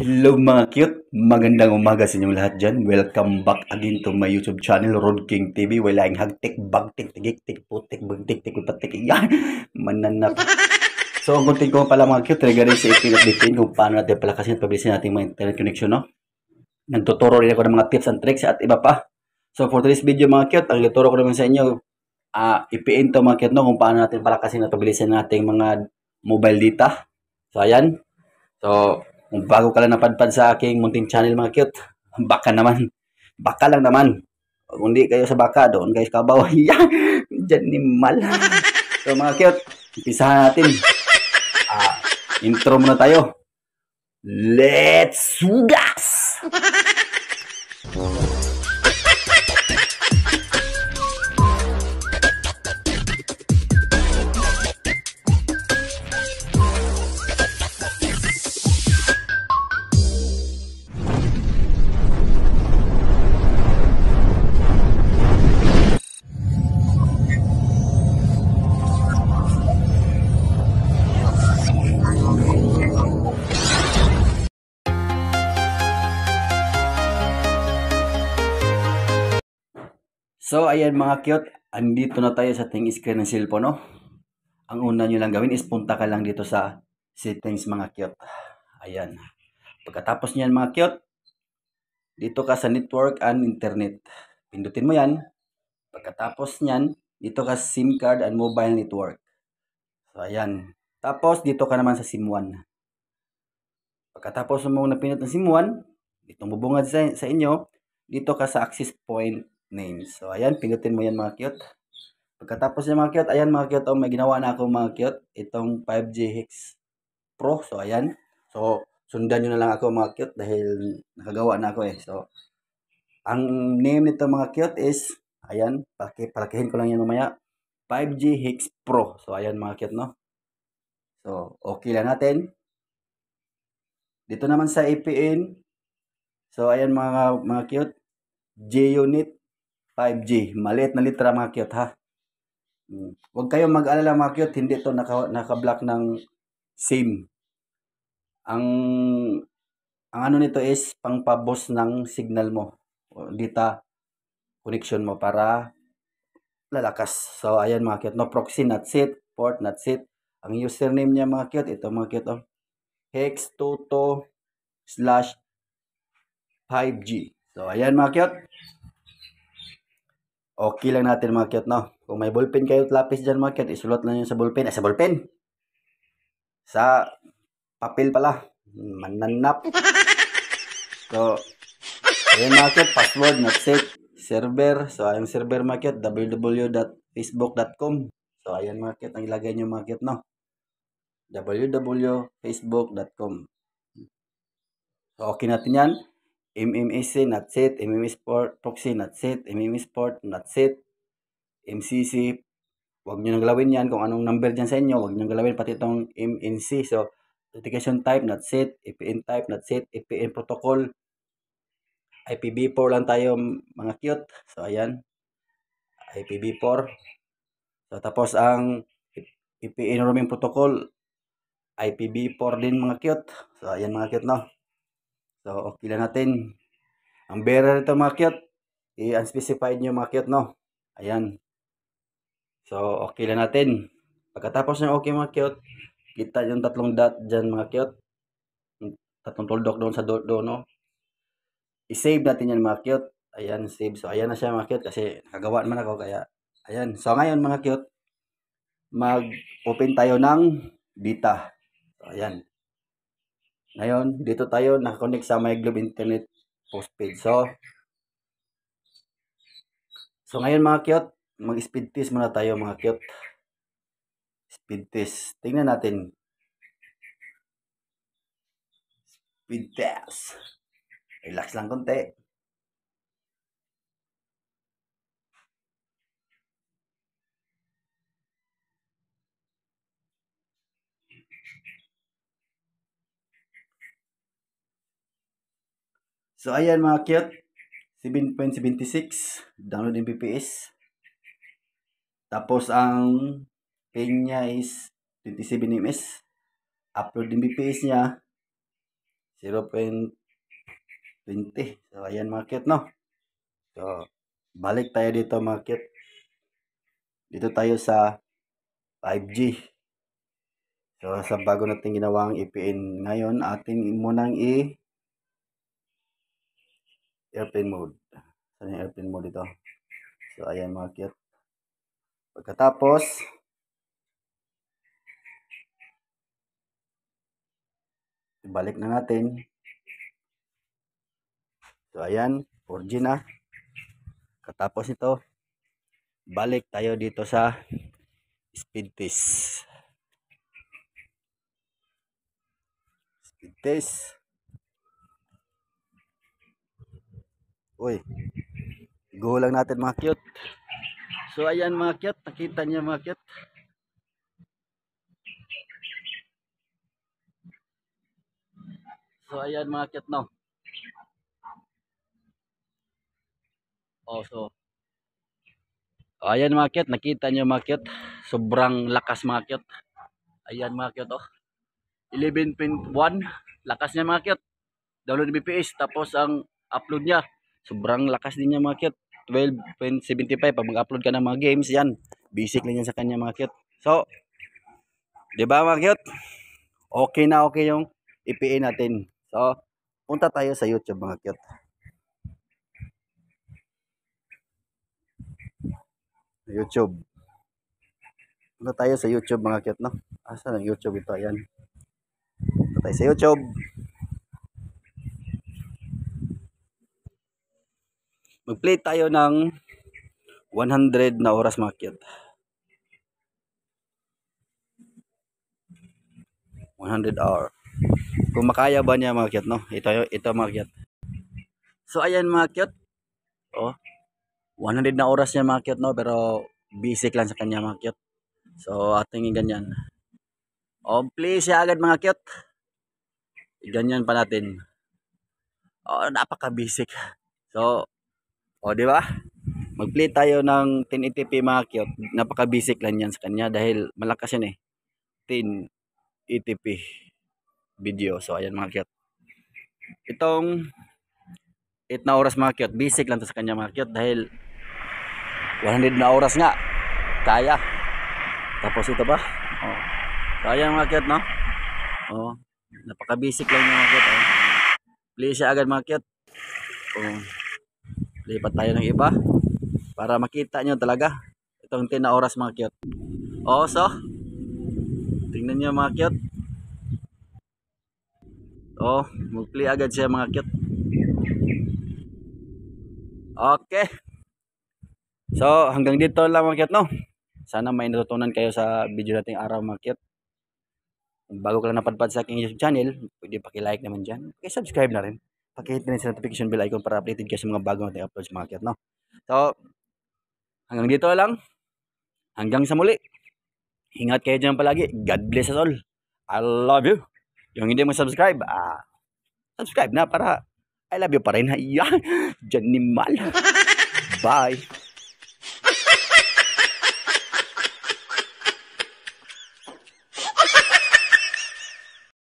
Hello mga cute! Magandang umaga sa inyong lahat dyan. Welcome back again to my YouTube channel, Road King TV. Wala yung hagtik, bagtik, tigik, tik, putik, bagtik, tik, patik, yan. Mananap. So, ang kunting ko pala mga cute, trigger rin sa ipin at bitin kung paano natin palakasin at pabilisin natin mga internet connection, no? Nagtuturo rin ako ng mga tips and tricks at iba pa. So, for today's video mga cute, ang ituro ko naman sa inyo, uh, ipiin to mga cute, no? Kung paano natin palakasin at pabilisin natin mga mobile data. So, ayan. So, kung bago ka lang napadpad sa aking munting channel mga cute, baka naman. Baka lang naman. Kung hindi kayo sa baka, doon guys kabaw. Yan! Diyan ni Mal. So mga cute, umpisahan natin. Ah, intro muna tayo. Let's gas! So, ayan mga cute. Andito na tayo sa ating screen ng cellphone, no? Ang una nyo lang gawin is punta ka lang dito sa settings mga cute. Ayan. Pagkatapos nyan mga cute, dito ka sa network and internet. Pindutin mo yan. Pagkatapos nyan, dito ka sa SIM card and mobile network. So, ayan. Tapos, dito ka naman sa SIM 1. Pagkatapos mo na pinot ng SIM 1, dito bubungad sa, sa inyo, dito ka sa access point name. So, ayan, pinutin mo yan mga cute. Pagkatapos niya mga cute, ayan mga cute, oh, may ginawa na ako mga cute. Itong 5G Hicks Pro. So, ayan. So, sundan nyo na lang ako mga cute dahil nakagawa na ako eh. So, ang name nito mga cute is, ayan, palaki, palakihin ko lang yan mamaya. 5G Hicks Pro. So, ayan mga cute, no? So, okay lang natin. Dito naman sa APN. So, ayan mga, mga cute. J-Unit 5G. Maliit na litra mga cute ha. Hmm. Huwag kayong mag-alala mga cute, hindi to naka, naka-block ng SIM. Ang ang ano nito is pangpabos ng signal mo o data connection mo para lalakas. So ayan mga cute, no proxy not set, port not set. Ang username niya mga cute, ito mga cute oh. hex toto slash 5G. So ayan mga cute. Okay lang natin mga cute, no? Kung may ballpen kayo at lapis dyan mga cute, isulat lang yun sa ballpen. Eh, sa ballpen! Sa papel pala. Mananap. So, ayun mga cute, password, not safe. Server. So, ayun server mga cute, www.facebook.com. So, ayun mga cute, ang ilagay nyo mga cute, no? www.facebook.com So, okay natin yan. MMSC set, MMS4 Proxy NATSET, mms not set, MCC. wag niyo nang galawin yan kung anong number dyan sa inyo. wag niyo nang galawin pati itong MNC. So, authentication type not set, APN type not set, APN protocol. IPv4 lang tayo mga cute. So, ayan. IPv4. So, tapos ang APN roaming protocol, IPv4 din mga cute. So, ayan mga cute no. So, okay lang natin. Ang bearer nito mga cute, i-unspecified nyo mga cute, no? Ayan. So, okay lang natin. Pagkatapos ng okay mga cute, kita yung tatlong dot dyan mga cute. Tatlong tuldok doon sa dot do no? I-save natin yan mga cute. Ayan, save. So, ayan na siya mga cute kasi nakagawa naman ako kaya. Ayan. So, ngayon mga cute, mag-open tayo ng data. So, ayan. Ngayon, dito tayo nakakonect sa My Globe Internet postpaid. So, so ngayon mga cute, mag-speed test muna tayo mga cute. Speed test. Tingnan natin. Speed test. Relax lang konti. So, ayan mga cute. 7.76. Download in PPS. Tapos, ang ping niya is 27 ms. Upload in PPS niya 0.20. So, ayan mga cute, no? So, balik tayo dito mga cute. Dito tayo sa 5G. So, sa bago natin ang EPN ngayon, ating munang i- airplane mode. So, yung airplane mode dito. So, ayan mga kit. Pagkatapos, ibalik na natin. So, ayan. 4G na. Katapos ito, balik tayo dito sa speed test. Speed test. Uy. Go lang natin mga cute. So ayan mga cute, nakita niya mga cute. So ayan mga cute no. Oh, so Ayan mga cute, nakita niyo mga cute. Sobrang lakas mga cute. Ayan mga cute oh. 11.1 lakas niya mga cute. Download BPS tapos ang upload niya Sobrang lakas din niya mga kit 12.75 pag mag-upload ka ng mga games yan. Basic lang yan sa kanya mga cute. So, 'di ba mga cute? Okay na okay yung IPA natin. So, punta tayo sa YouTube mga cute. YouTube. Punta tayo sa YouTube mga cute, no? Asa ah, ang YouTube ito? Ayan. Punta tayo sa YouTube. Mag-play tayo ng 100 na oras mga kid. 100 hour. Kung makaya ba niya mga kid, no? Ito, ito mga kid. So ayan mga kid. Oh, 100 na oras niya mga kid, no? Pero basic lang sa kanya mga kid. So atingin ganyan. Oh, please siya agad mga kid. Ganyan pa natin. Oh, napaka-basic. So, o, di ba? Mag-play tayo ng 1080p mga cute. Napaka-basic lang yan sa kanya dahil malakas yan eh. 1080p video. So, ayan mga cute. Itong 8 na oras mga cute. Basic lang to sa kanya mga cute dahil 100 na oras nga. Kaya. Tapos ito ba? Oh. Kaya mga cute, no? Oh. Napaka-basic lang yung mga cute. Oh. Play siya agad mga cute. Oh. Lipat tayo ng iba para makita nyo talaga itong tinaoras mga cute. oso tingnan nyo mga cute. Oo, mag-play agad siya mga cute. Okay. So, hanggang dito lang mga cute, no? Sana may natutunan kayo sa video nating araw mga cute bago ka lang napadpad sa aking YouTube channel, pwede paki-like naman dyan. Okay, subscribe na rin pakihit na rin sa notification bell icon para updated kayo sa mga bagong nating uploads mga kiyat, no? So, hanggang dito lang. Hanggang sa muli. Ingat kayo dyan palagi. God bless us all. I love you. Yung hindi mo subscribe, ah, subscribe na para I love you pa rin. Ayan, dyan Bye.